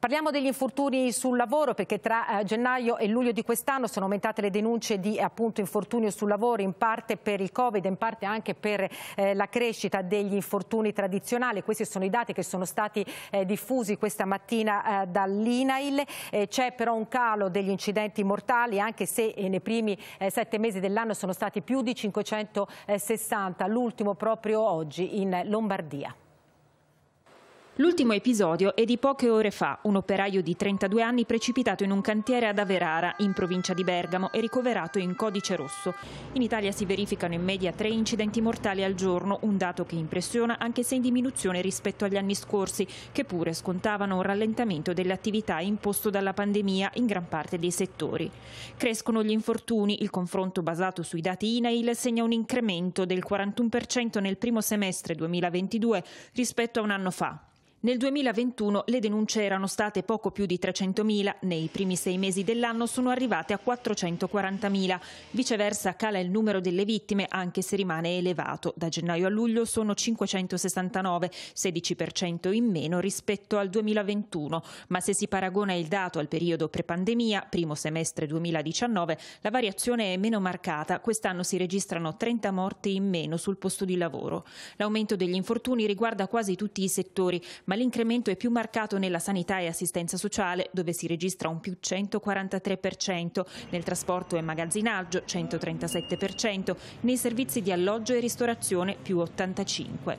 Parliamo degli infortuni sul lavoro perché tra eh, gennaio e luglio di quest'anno sono aumentate le denunce di appunto, infortunio sul lavoro in parte per il Covid, in parte anche per eh, la crescita degli infortuni tradizionali. Questi sono i dati che sono stati eh, diffusi questa mattina eh, dall'INAIL. Eh, c'è però un calo degli incidenti mortali anche se eh, nei primi sette mesi dell'anno sono stati più di 560, l'ultimo proprio oggi in Lombardia. L'ultimo episodio è di poche ore fa. Un operaio di 32 anni precipitato in un cantiere ad Averara, in provincia di Bergamo, e ricoverato in codice rosso. In Italia si verificano in media tre incidenti mortali al giorno, un dato che impressiona anche se in diminuzione rispetto agli anni scorsi, che pure scontavano un rallentamento delle attività imposto dalla pandemia in gran parte dei settori. Crescono gli infortuni, il confronto basato sui dati INAIL segna un incremento del 41% nel primo semestre 2022 rispetto a un anno fa. Nel 2021 le denunce erano state poco più di 300.000, nei primi sei mesi dell'anno sono arrivate a 440.000. Viceversa cala il numero delle vittime anche se rimane elevato. Da gennaio a luglio sono 569, 16% in meno rispetto al 2021, ma se si paragona il dato al periodo pre-pandemia, primo semestre 2019, la variazione è meno marcata. Quest'anno si registrano 30 morti in meno sul posto di lavoro. L'aumento degli infortuni riguarda quasi tutti i settori, ma l'incremento è più marcato nella sanità e assistenza sociale, dove si registra un più 143%, nel trasporto e magazzinaggio 137%, nei servizi di alloggio e ristorazione più 85%.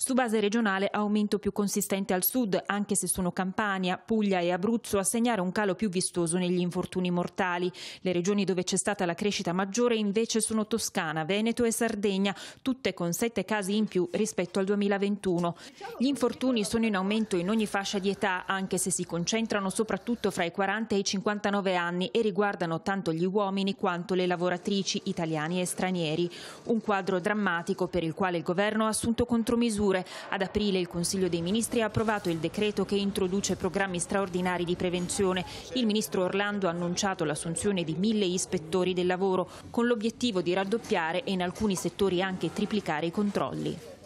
Su base regionale aumento più consistente al sud, anche se sono Campania, Puglia e Abruzzo a segnare un calo più vistoso negli infortuni mortali. Le regioni dove c'è stata la crescita maggiore invece sono Toscana, Veneto e Sardegna, tutte con 7 casi in più rispetto al 2021. Gli infortuni sono in in aumento in ogni fascia di età, anche se si concentrano soprattutto fra i 40 e i 59 anni e riguardano tanto gli uomini quanto le lavoratrici italiani e stranieri. Un quadro drammatico per il quale il governo ha assunto contromisure. Ad aprile il Consiglio dei Ministri ha approvato il decreto che introduce programmi straordinari di prevenzione. Il ministro Orlando ha annunciato l'assunzione di mille ispettori del lavoro con l'obiettivo di raddoppiare e in alcuni settori anche triplicare i controlli.